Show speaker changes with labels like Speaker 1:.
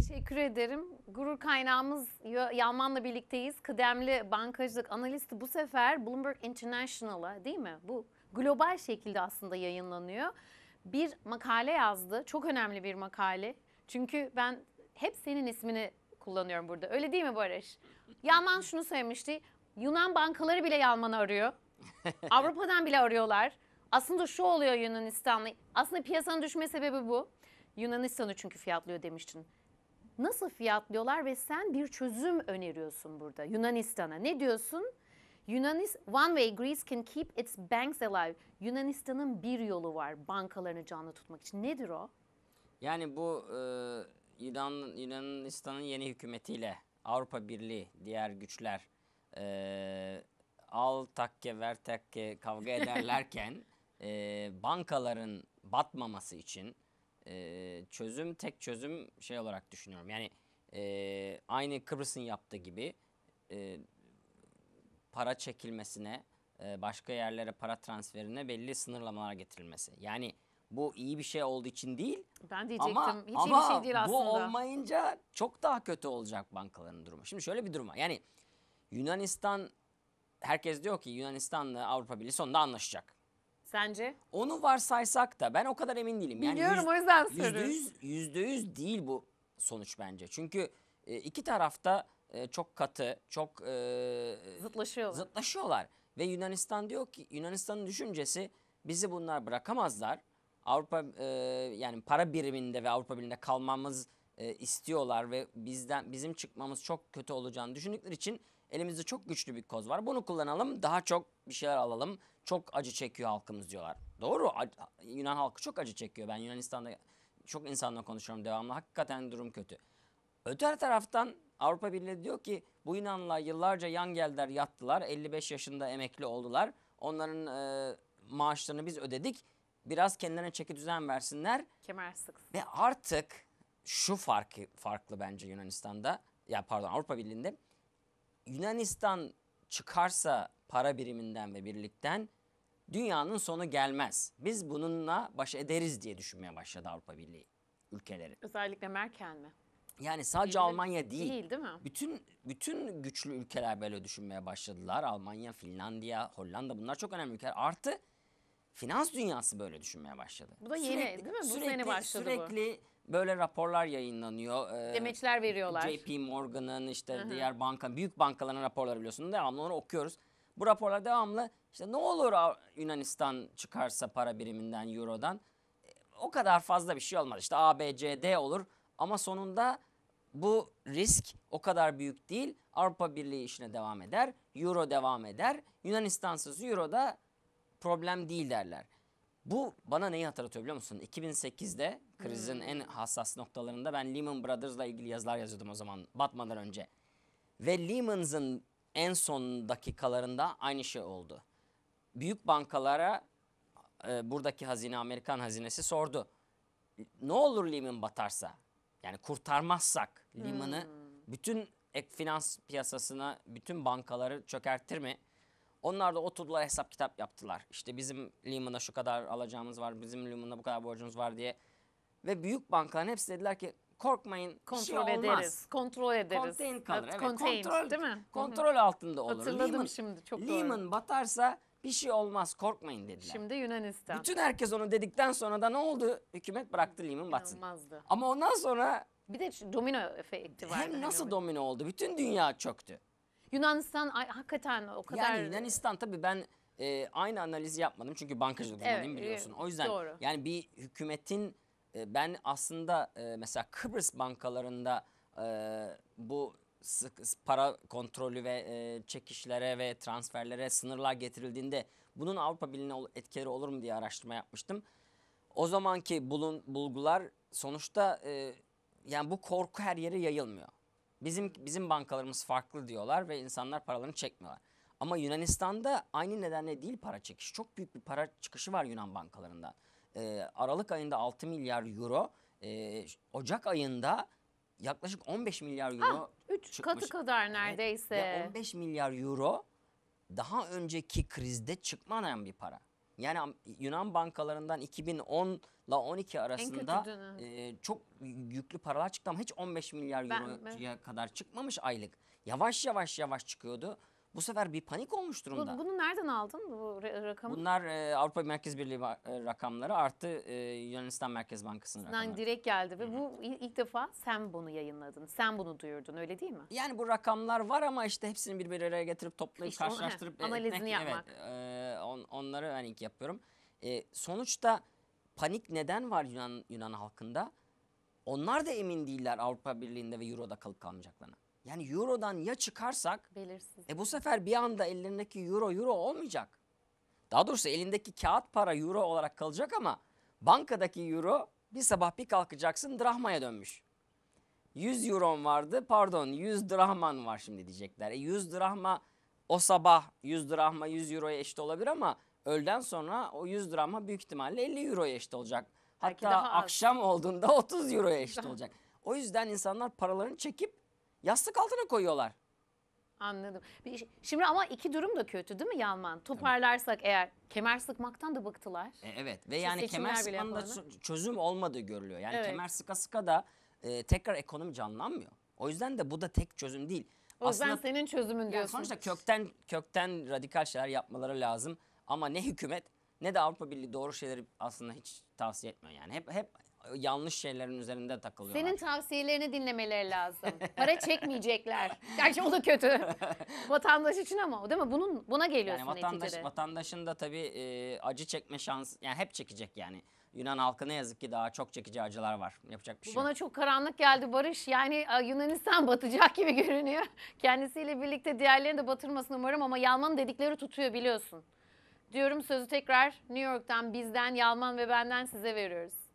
Speaker 1: Teşekkür ederim. Gurur kaynağımız Yalman'la birlikteyiz. Kıdemli bankacılık analisti bu sefer Bloomberg International'a değil mi? Bu global şekilde aslında yayınlanıyor. Bir makale yazdı. Çok önemli bir makale. Çünkü ben hep senin ismini kullanıyorum burada. Öyle değil mi Barış? Yalman şunu söylemişti. Yunan bankaları bile Yalman'ı arıyor. Avrupa'dan bile arıyorlar. Aslında şu oluyor Yunanistan'la. Aslında piyasanın düşme sebebi bu. Yunanistan'ı çünkü fiyatlıyor demiştin nasıl fiyatlıyorlar ve sen bir çözüm öneriyorsun burada Yunanistan'a. Ne diyorsun? Yunanis one way Greece can keep its banks alive. Yunanistan'ın bir yolu var bankalarını canlı tutmak için. Nedir o?
Speaker 2: Yani bu e, Yunan Yunanistan'ın yeni hükümetiyle Avrupa Birliği diğer güçler e, al takke ver takke kavga ederlerken e, bankaların batmaması için e, çözüm tek çözüm şey olarak düşünüyorum. Yani e, aynı Kıbrıs'ın yaptığı gibi e, para çekilmesine, e, başka yerlere para transferine belli sınırlamalar getirilmesi. Yani bu iyi bir şey olduğu için değil.
Speaker 1: Ben diyecektim. Ama, Hiç ama iyi bir şey değil aslında. bu olmayınca
Speaker 2: çok daha kötü olacak bankaların durumu. Şimdi şöyle bir durum var. Yani Yunanistan herkes diyor ki Yunanistan'la Avrupa Birliği sonunda anlaşacak. Sence? Onu varsaysak da ben o kadar emin değilim. Yani Biliyorum yüz, o yüzden soruyorum. Yüzde yüz değil bu sonuç bence. Çünkü e, iki tarafta e, çok katı, çok e, Zıtlaşıyorlar. zıtlaşıyorlar. Ve Yunanistan diyor ki Yunanistan'ın düşüncesi bizi bunlar bırakamazlar. Avrupa e, yani para biriminde ve Avrupa Birliği'nde kalmamız e, istiyorlar ve bizden bizim çıkmamız çok kötü olacağını düşündükleri için elimizde çok güçlü bir koz var. Bunu kullanalım daha çok bir şeyler alalım. Çok acı çekiyor halkımız diyorlar. Doğru Yunan halkı çok acı çekiyor. Ben Yunanistan'da çok insanla konuşuyorum devamlı. Hakikaten durum kötü. Öte taraftan Avrupa Birliği diyor ki bu Yunanlılar yıllarca yan geldiler yattılar. 55 yaşında emekli oldular. Onların e, maaşlarını biz ödedik. Biraz kendilerine çeki düzen versinler. Kemer sıksın. Ve artık şu farkı farklı bence Yunanistan'da ya pardon Avrupa Birliği'nde Yunanistan çıkarsa para biriminden ve birlikten dünyanın sonu gelmez. Biz bununla baş ederiz diye düşünmeye başladı Avrupa Birliği ülkeleri.
Speaker 1: Özellikle Merkel mi?
Speaker 2: Yani sadece Birliği Almanya değil. Değil değil mi? Bütün bütün güçlü ülkeler böyle düşünmeye başladılar. Almanya, Finlandiya, Hollanda bunlar çok önemli ülkeler. Artı finans dünyası böyle düşünmeye başladı. Bu da yeni sürekli, değil mi? Bu sürekli, yeni başladı sürekli, bu. Sürekli böyle raporlar yayınlanıyor. Ee, Demetler
Speaker 1: veriyorlar. JP
Speaker 2: Morgan'ın işte Hı -hı. diğer banka, büyük bankaların raporları biliyorsunuz devamlı onu okuyoruz. Bu raporlar devamlı işte ne olur Yunanistan çıkarsa para biriminden Euro'dan e, o kadar fazla bir şey olmaz. İşte A, B, C, D olur ama sonunda bu risk o kadar büyük değil. Avrupa Birliği işine devam eder, Euro devam eder. Yunanistansız Euro da problem değil derler. Bu bana neyi hatırlatıyor biliyor musun? 2008'de krizin hmm. en hassas noktalarında ben Lehman Brothers'la ilgili yazılar yazıyordum o zaman batmadan önce. Ve Lehman's'ın en son dakikalarında aynı şey oldu. Büyük bankalara e, buradaki hazine Amerikan hazinesi sordu. Ne olur Lehman batarsa? Yani kurtarmazsak Lehman'ı hmm. bütün ek finans piyasasına, bütün bankaları çökertir mi? Onlar da oturdular hesap kitap yaptılar. İşte bizim limana şu kadar alacağımız var, bizim limana bu kadar borcumuz var diye. Ve büyük bankaların hepsi dediler ki korkmayın şey kontrol şey ederiz. Olmaz.
Speaker 1: Kontrol ederiz. Contain kalır. Evet, contain, kontrol, değil mi? Kontrol
Speaker 2: Hı-hı. altında olur. Hatırladım Lehman, şimdi çok doğru. Lehman batarsa bir şey olmaz korkmayın dediler. Şimdi Yunanistan. Bütün herkes onu dedikten sonra da ne oldu? Hükümet bıraktı Lehman batsın. Ama ondan sonra... Bir de domino efekti var. Hem hani nasıl domino oldu? Bütün dünya çöktü. Yunanistan ay- hakikaten o kadar... Yani Yunanistan tabii ben e, aynı analizi yapmadım çünkü bankacılık evet, uzmanıyım biliyorsun. O yüzden doğru. yani bir hükümetin e, ben aslında e, mesela Kıbrıs bankalarında e, bu sık para kontrolü ve e, çekişlere ve transferlere sınırlar getirildiğinde bunun Avrupa Birliği'ne etkileri olur mu diye araştırma yapmıştım. O zamanki bulun, bulgular sonuçta e, yani bu korku her yere yayılmıyor. Bizim bizim bankalarımız farklı diyorlar ve insanlar paralarını çekmiyorlar. Ama Yunanistan'da aynı nedenle değil para çekişi. Çok büyük bir para çıkışı var Yunan bankalarından. E, ee, Aralık ayında 6 milyar euro, e, Ocak ayında yaklaşık 15 milyar euro ha,
Speaker 1: 3 çıkmış. katı kadar neredeyse. Evet, ve 15
Speaker 2: milyar euro daha önceki krizde çıkmayan bir para. Yani Yunan bankalarından 2010 ile 12 arasında e, çok yüklü paralar çıktı ama hiç 15 milyar ben, euroya ben. kadar çıkmamış aylık. Yavaş yavaş yavaş çıkıyordu bu sefer bir panik olmuş durumda.
Speaker 1: bunu nereden aldın bu rakamı?
Speaker 2: Bunlar e, Avrupa Merkez Birliği e, rakamları artı e, Yunanistan Merkez Bankası'nın rakamları. Yani
Speaker 1: direkt geldi ve Hı -hı. bu ilk defa sen bunu yayınladın. Sen bunu duyurdun öyle değil mi?
Speaker 2: Yani bu rakamlar var ama işte hepsini bir, bir araya getirip toplayıp işte karşılaştırıp onu, he, analizini etmek, yapmak. Evet, e, on, onları ben ilk yapıyorum. E, sonuçta panik neden var Yunan Yunan halkında? Onlar da emin değiller Avrupa Birliği'nde ve Euro'da kalıp kalmayacaklarına. Yani Euro'dan ya çıkarsak Belirsiz. e bu sefer bir anda ellerindeki Euro Euro olmayacak. Daha doğrusu elindeki kağıt para Euro olarak kalacak ama bankadaki Euro bir sabah bir kalkacaksın drahmaya dönmüş. 100 euro'n vardı pardon 100 drahman var şimdi diyecekler. E 100 drahma o sabah 100 drahma 100 Euro'ya eşit olabilir ama öğleden sonra o 100 drahma büyük ihtimalle 50 Euro'ya eşit olacak. Belki Hatta akşam olduğunda 30 Euro'ya eşit olacak. O yüzden insanlar paralarını çekip Yastık altına koyuyorlar.
Speaker 1: Anladım. Şimdi ama iki durum da kötü değil mi Yalman? Toparlarsak eğer kemer sıkmaktan da bıktılar.
Speaker 2: E, evet ve yani kemer bile çözüm olmadığı görülüyor. Yani Evet. kemer sıka sıka da e, tekrar ekonomi canlanmıyor. O yüzden de bu da tek çözüm değil. O yüzden Aslında
Speaker 1: senin çözümün yani diyorsun. sonuçta
Speaker 2: kökten kökten radikal şeyler yapmaları lazım. Ama ne hükümet ne de Avrupa Birliği doğru şeyleri aslında hiç tavsiye etmiyor. Yani hep hep yanlış şeylerin üzerinde takılıyorlar. Senin
Speaker 1: tavsiyelerini dinlemeleri lazım. Para çekmeyecekler. Gerçi o da kötü. vatandaş için ama değil mi? Bunun buna geliyorsun yani vatandaş, neticede.
Speaker 2: Vatandaşın da tabii e, acı çekme şansı yani hep çekecek yani. Yunan halkına yazık ki daha çok çekici acılar var. Yapacak bir şey Bana
Speaker 1: yok. çok karanlık geldi Barış. Yani e, Yunanistan batacak gibi görünüyor. Kendisiyle birlikte diğerlerini de batırmasını umarım ama Yalman'ın dedikleri tutuyor biliyorsun. Diyorum sözü tekrar New York'tan bizden Yalman ve benden size veriyoruz.